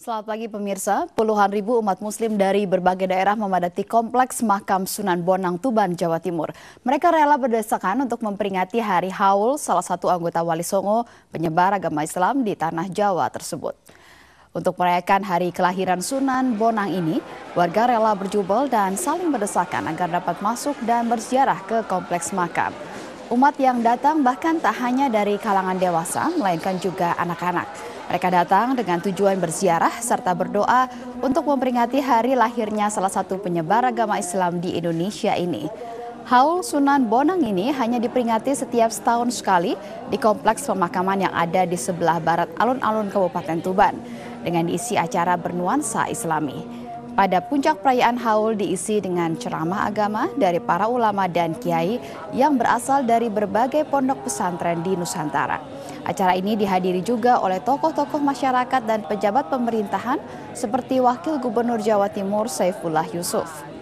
Selamat pagi pemirsa, puluhan ribu umat muslim dari berbagai daerah memadati kompleks makam Sunan Bonang Tuban, Jawa Timur. Mereka rela berdesakan untuk memperingati Hari Haul, salah satu anggota Wali Songo, penyebar agama Islam di tanah Jawa tersebut. Untuk merayakan hari kelahiran Sunan Bonang ini, warga rela berjubel dan saling berdesakan agar dapat masuk dan berziarah ke kompleks makam. Umat yang datang bahkan tak hanya dari kalangan dewasa, melainkan juga anak-anak. Mereka datang dengan tujuan berziarah serta berdoa untuk memperingati hari lahirnya salah satu penyebar agama Islam di Indonesia ini. Haul Sunan Bonang ini hanya diperingati setiap setahun sekali di kompleks pemakaman yang ada di sebelah barat alun-alun Kabupaten Tuban dengan diisi acara bernuansa islami. Pada puncak perayaan haul diisi dengan ceramah agama dari para ulama dan kiai yang berasal dari berbagai pondok pesantren di Nusantara. Acara ini dihadiri juga oleh tokoh-tokoh masyarakat dan pejabat pemerintahan seperti Wakil Gubernur Jawa Timur Saifullah Yusuf.